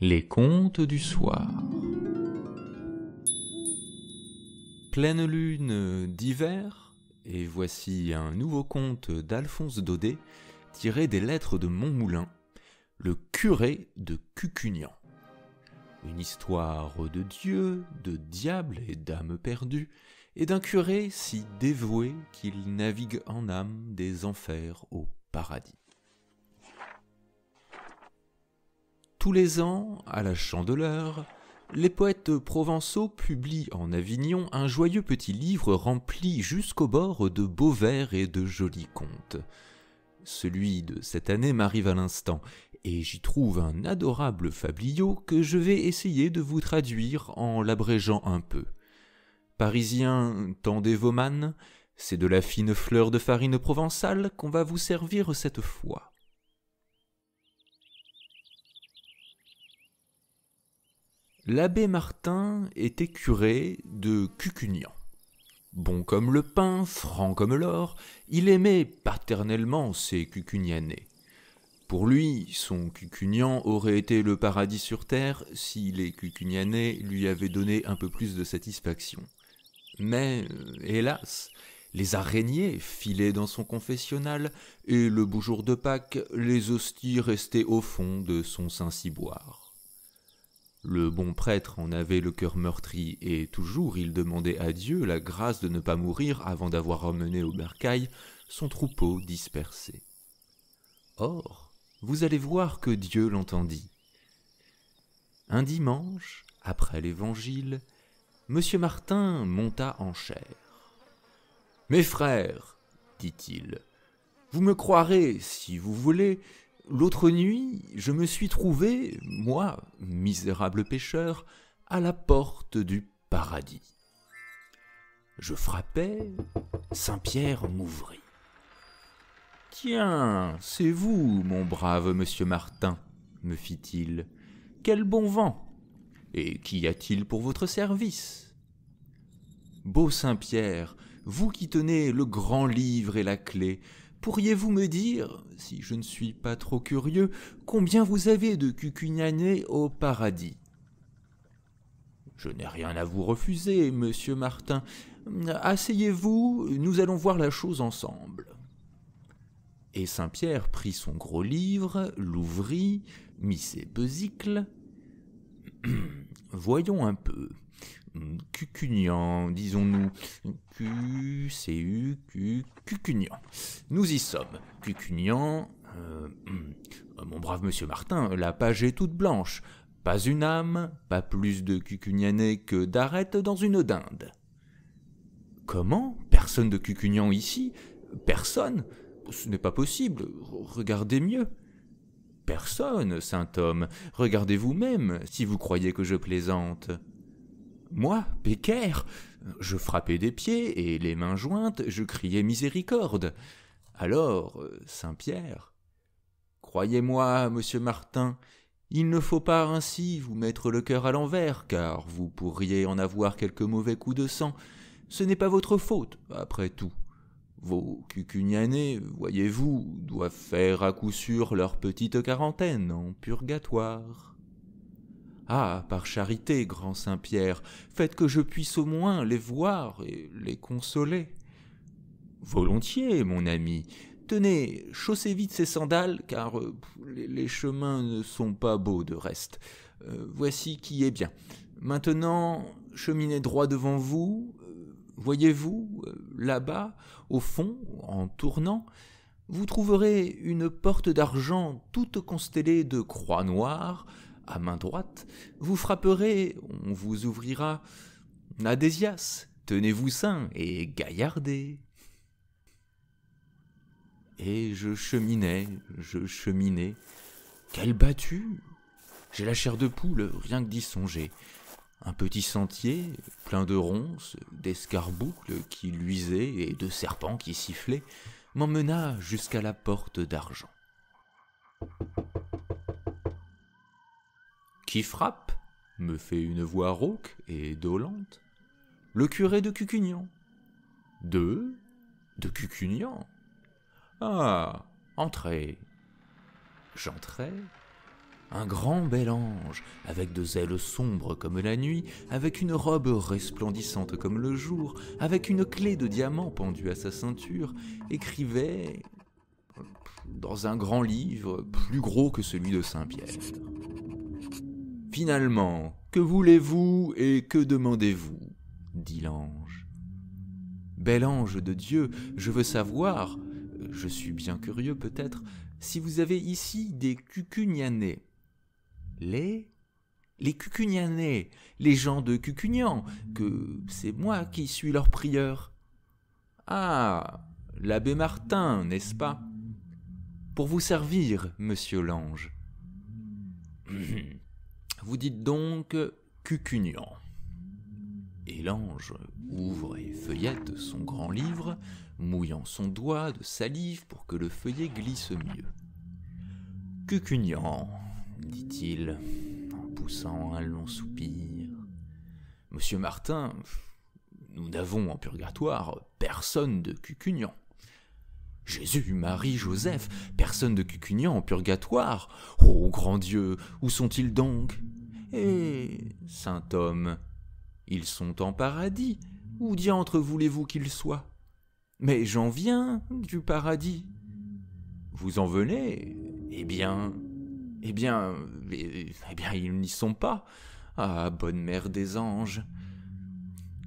Les contes du soir. Pleine lune d'hiver, et voici un nouveau conte d'Alphonse Daudet tiré des lettres de Montmoulin, le curé de Cucugnan. Une histoire de Dieu, de diable et d'âme perdue, et d'un curé si dévoué qu'il navigue en âme des enfers au paradis. Tous les ans, à la Chandeleur, les poètes provençaux publient en Avignon un joyeux petit livre rempli jusqu'au bord de beaux vers et de jolis contes. Celui de cette année m'arrive à l'instant, et j'y trouve un adorable fabliau que je vais essayer de vous traduire en l'abrégeant un peu. Parisiens, tendez vos manes, c'est de la fine fleur de farine provençale qu'on va vous servir cette fois. L'abbé Martin était curé de Cucugnan. Bon comme le pain, franc comme l'or, il aimait paternellement ses Cucugnanais. Pour lui, son Cucugnan aurait été le paradis sur terre si les Cucugnanais lui avaient donné un peu plus de satisfaction. Mais, euh, hélas, les araignées filaient dans son confessionnal, et le beau jour de Pâques, les hosties restaient au fond de son Saint-Ciboire. Le bon prêtre en avait le cœur meurtri, et toujours il demandait à Dieu la grâce de ne pas mourir avant d'avoir emmené au bercail son troupeau dispersé. Or, vous allez voir que Dieu l'entendit. Un dimanche, après l'évangile, M. Martin monta en chair. Mes frères, dit-il, vous me croirez, si vous voulez, L'autre nuit, je me suis trouvé, moi, misérable pêcheur, à la porte du paradis. Je frappais, Saint-Pierre m'ouvrit. Tiens, c'est vous, mon brave monsieur Martin, me fit-il. Quel bon vent Et qu'y a-t-il pour votre service Beau Saint-Pierre, vous qui tenez le grand livre et la clé, Pourriez-vous me dire, si je ne suis pas trop curieux, combien vous avez de cucugnanées au paradis Je n'ai rien à vous refuser, monsieur Martin. Asseyez-vous, nous allons voir la chose ensemble. Et Saint-Pierre prit son gros livre, l'ouvrit, mit ses besicles. Voyons un peu. Mm, cucugnan, disons-nous. Q, C, cucugnan. Nous y sommes. Cucugnan. Euh, mm, euh, mon brave monsieur Martin, la page est toute blanche. Pas une âme, pas plus de cucugnanais que d'arêtes dans une dinde. Comment Personne de cucugnan ici Personne Ce n'est pas possible. Regardez mieux. Personne, saint homme. Regardez vous-même, si vous croyez que je plaisante. Moi, Pécaire, je frappais des pieds et les mains jointes, je criais miséricorde. Alors, Saint-Pierre, croyez-moi, monsieur Martin, il ne faut pas ainsi vous mettre le cœur à l'envers, car vous pourriez en avoir quelques mauvais coups de sang. Ce n'est pas votre faute, après tout. Vos cucugnanés, voyez-vous, doivent faire à coup sûr leur petite quarantaine en purgatoire. Ah, par charité, grand Saint Pierre, faites que je puisse au moins les voir et les consoler. Volontiers, mon ami. Tenez, chaussez vite ces sandales, car euh, les chemins ne sont pas beaux de reste. Euh, voici qui est bien. Maintenant, cheminez droit devant vous. Euh, voyez-vous, là-bas, au fond, en tournant, vous trouverez une porte d'argent toute constellée de croix noires, à main droite, vous frapperez, on vous ouvrira. Adésias, tenez-vous sain et gaillardez. Et je cheminais, je cheminais. Quelle battue J'ai la chair de poule, rien que d'y songer. Un petit sentier, plein de ronces, d'escarboucles qui luisaient et de serpents qui sifflaient, m'emmena jusqu'à la porte d'argent qui frappe me fait une voix rauque et dolente. Le curé de Cucugnan. De De Cucugnan Ah Entrez J'entrai. Un grand bel ange, avec deux ailes sombres comme la nuit, avec une robe resplendissante comme le jour, avec une clé de diamant pendue à sa ceinture, écrivait dans un grand livre plus gros que celui de Saint-Pierre. Finalement, que voulez-vous et que demandez-vous dit l'ange. Bel ange de Dieu, je veux savoir, je suis bien curieux peut-être, si vous avez ici des cucugnanais. »« Les Les cucugnanais, les gens de Cucugnan, que c'est moi qui suis leur prieur. Ah, l'abbé Martin, n'est-ce pas Pour vous servir, monsieur l'ange. Vous dites donc cucugnan. Et l'ange ouvre et feuillette son grand livre, mouillant son doigt de salive pour que le feuillet glisse mieux. Cucugnan, dit-il, en poussant un long soupir. Monsieur Martin, nous n'avons en purgatoire personne de cucugnan. Jésus, Marie, Joseph, personne de Cucugnan en purgatoire. Ô oh, grand Dieu, où sont-ils donc Eh, saint homme, ils sont en paradis. Où diantre voulez-vous qu'ils soient Mais j'en viens du paradis. Vous en venez Eh bien, eh bien, eh, eh, eh bien, ils n'y sont pas. Ah, bonne mère des anges.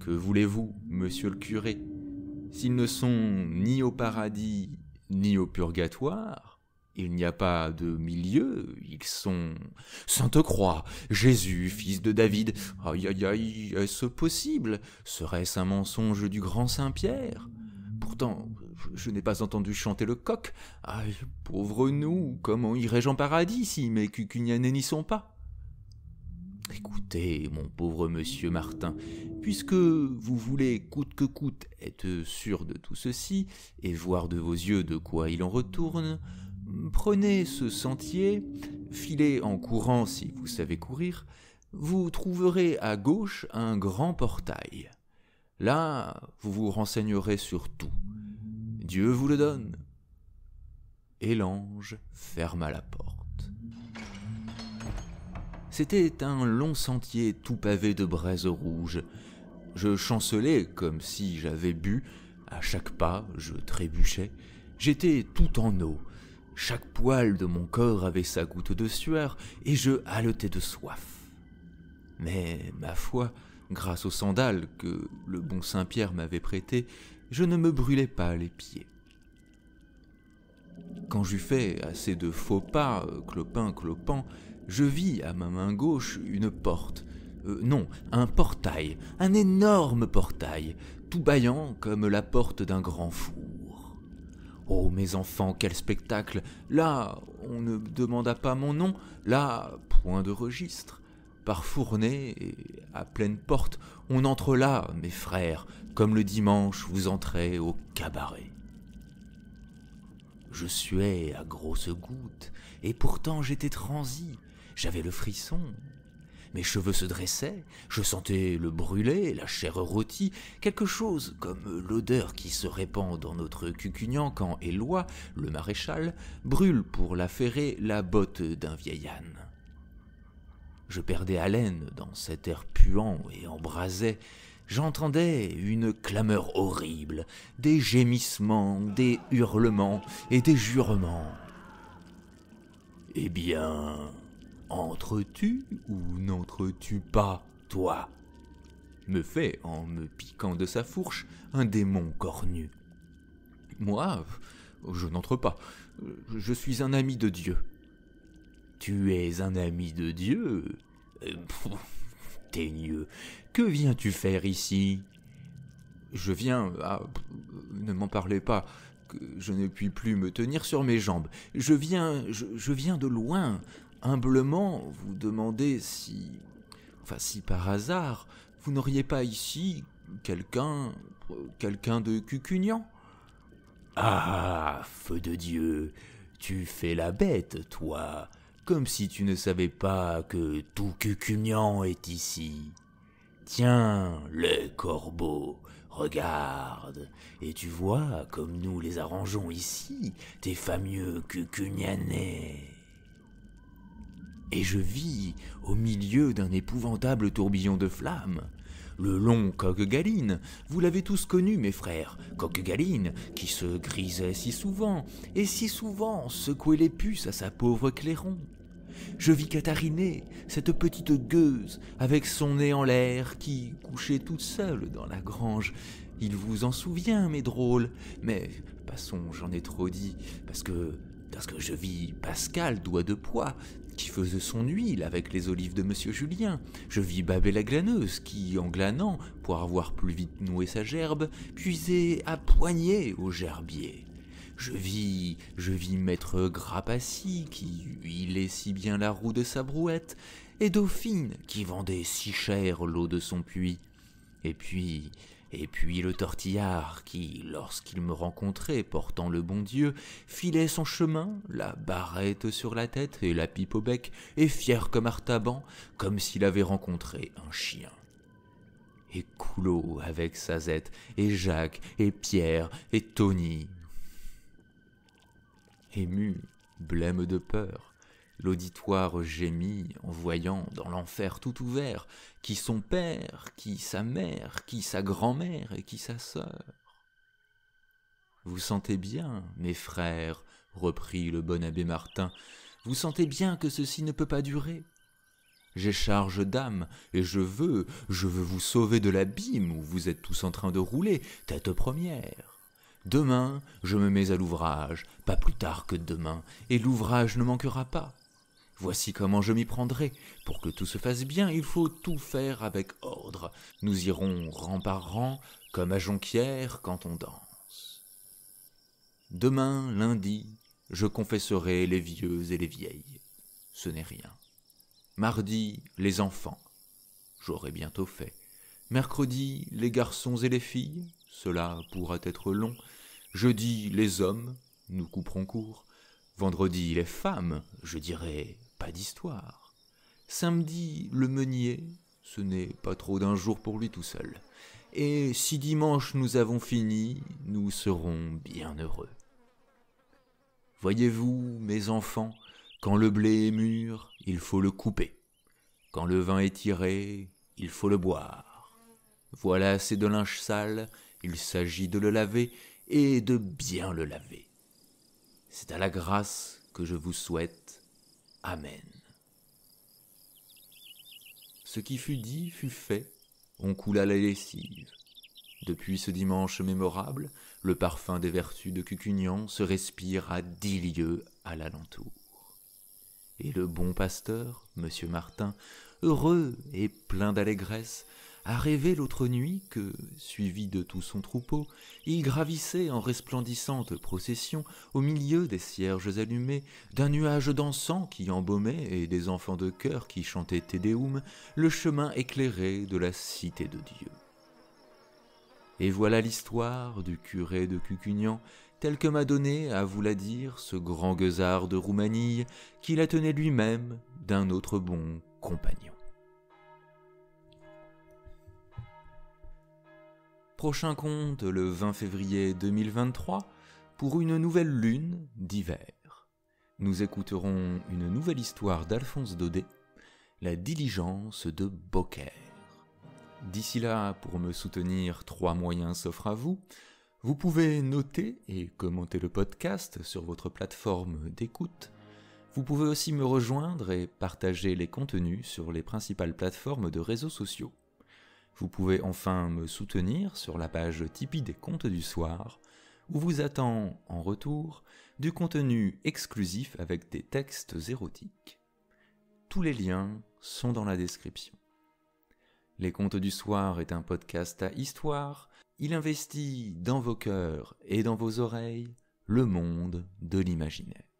Que voulez-vous, monsieur le curé S'ils ne sont ni au paradis ni au purgatoire, il n'y a pas de milieu, ils sont Sainte Croix, Jésus, fils de David. Aïe aïe aïe, est-ce possible Serait-ce un mensonge du grand Saint-Pierre Pourtant, je n'ai pas entendu chanter le coq. Aïe, pauvre nous, comment irais-je en paradis si mes cucugnanais n'y sont pas Écoutez, mon pauvre monsieur Martin, puisque vous voulez coûte que coûte être sûr de tout ceci, et voir de vos yeux de quoi il en retourne, prenez ce sentier, filez en courant si vous savez courir, vous trouverez à gauche un grand portail. Là, vous vous renseignerez sur tout. Dieu vous le donne. Et l'ange ferma la porte. C'était un long sentier tout pavé de braises rouges. Je chancelais comme si j'avais bu. À chaque pas, je trébuchais. J'étais tout en eau. Chaque poil de mon corps avait sa goutte de sueur et je haletais de soif. Mais ma foi, grâce aux sandales que le bon Saint-Pierre m'avait prêtées, je ne me brûlais pas les pieds. Quand j'eus fait assez de faux pas, clopin clopant, je vis à ma main gauche une porte, euh, non, un portail, un énorme portail, tout baillant comme la porte d'un grand four. Oh mes enfants, quel spectacle Là, on ne demanda pas mon nom, là, point de registre. Par fournée, et à pleine porte, on entre là, mes frères, comme le dimanche vous entrez au cabaret. Je suais à grosses gouttes, et pourtant j'étais transi, j'avais le frisson. Mes cheveux se dressaient, je sentais le brûler, la chair rôtie, quelque chose comme l'odeur qui se répand dans notre cucugnan quand Éloi, le maréchal, brûle pour la ferrer la botte d'un vieil âne. Je perdais haleine dans cet air puant et embrasé. J'entendais une clameur horrible, des gémissements, des hurlements et des jurements. Eh bien, Entres-tu ou n'entres-tu pas, toi me fait, en me piquant de sa fourche, un démon cornu. Moi, je n'entre pas. Je suis un ami de Dieu. Tu es un ami de Dieu Teigneux, que viens-tu faire ici Je viens à... Ah, ne m'en parlez pas, je ne puis plus me tenir sur mes jambes. Je viens... je viens de loin, humblement vous demandez si, enfin si par hasard, vous n'auriez pas ici quelqu'un, quelqu'un de Cucugnan Ah, feu de Dieu, tu fais la bête, toi, comme si tu ne savais pas que tout Cucugnan est ici. Tiens, le corbeau, regarde, et tu vois comme nous les arrangeons ici, tes fameux cucugnanais. » et je vis, au milieu d'un épouvantable tourbillon de flammes, le long coq-galine, vous l'avez tous connu, mes frères, coq-galine, qui se grisait si souvent, et si souvent secouait les puces à sa pauvre clairon. Je vis Catherine, cette petite gueuse, avec son nez en l'air, qui couchait toute seule dans la grange. Il vous en souvient, mes drôles, mais passons, j'en ai trop dit, parce que parce que je vis Pascal doigt de poids, qui faisait son huile avec les olives de Monsieur Julien. Je vis Babet la glaneuse, qui, en glanant, pour avoir plus vite noué sa gerbe, puisait à poignée au gerbier. Je vis, je vis Maître Grappassi, qui huilait si bien la roue de sa brouette, et Dauphine, qui vendait si cher l'eau de son puits. Et puis, et puis le tortillard qui, lorsqu'il me rencontrait portant le bon Dieu, filait son chemin, la barrette sur la tête et la pipe au bec, et fier comme Artaban, comme s'il avait rencontré un chien. Et Coulot avec sa zette, et Jacques, et Pierre, et Tony. Ému, blême de peur, L'auditoire gémit en voyant dans l'enfer tout ouvert qui son père, qui sa mère, qui sa grand-mère et qui sa sœur. Vous sentez bien, mes frères, reprit le bon abbé Martin, vous sentez bien que ceci ne peut pas durer. J'ai charge d'âme, et je veux, je veux vous sauver de l'abîme où vous êtes tous en train de rouler, tête première. Demain, je me mets à l'ouvrage, pas plus tard que demain, et l'ouvrage ne manquera pas. Voici comment je m'y prendrai. Pour que tout se fasse bien, il faut tout faire avec ordre. Nous irons rang par rang, comme à Jonquière quand on danse. Demain, lundi, je confesserai les vieux et les vieilles. Ce n'est rien. Mardi, les enfants. J'aurai bientôt fait. Mercredi, les garçons et les filles. Cela pourra être long. Jeudi, les hommes. Nous couperons court. Vendredi, les femmes. Je dirai pas d'histoire. Samedi, le meunier, ce n'est pas trop d'un jour pour lui tout seul. Et si dimanche nous avons fini, nous serons bien heureux. Voyez-vous, mes enfants, quand le blé est mûr, il faut le couper. Quand le vin est tiré, il faut le boire. Voilà c'est de linge sale, il s'agit de le laver et de bien le laver. C'est à la grâce que je vous souhaite Amen. Ce qui fut dit fut fait, on coula la lessive. Depuis ce dimanche mémorable, le parfum des vertus de Cucugnan se respire à dix lieues à l'alentour. Et le bon pasteur, monsieur Martin, heureux et plein d'allégresse, a l'autre nuit que, suivi de tout son troupeau, il gravissait en resplendissante procession au milieu des cierges allumés, d'un nuage d'encens qui embaumait et des enfants de chœur qui chantaient Te le chemin éclairé de la cité de Dieu. Et voilà l'histoire du curé de Cucugnan, telle que m'a donné à vous la dire ce grand gueusard de Roumanie, qui la tenait lui-même d'un autre bon compagnon. prochain compte le 20 février 2023 pour une nouvelle lune d'hiver. Nous écouterons une nouvelle histoire d'Alphonse Daudet, La diligence de Beaucaire. D'ici là, pour me soutenir, trois moyens s'offrent à vous. Vous pouvez noter et commenter le podcast sur votre plateforme d'écoute. Vous pouvez aussi me rejoindre et partager les contenus sur les principales plateformes de réseaux sociaux. Vous pouvez enfin me soutenir sur la page Tipeee des Contes du Soir, où vous attend, en retour, du contenu exclusif avec des textes érotiques. Tous les liens sont dans la description. Les Contes du Soir est un podcast à histoire. Il investit dans vos cœurs et dans vos oreilles le monde de l'imaginaire.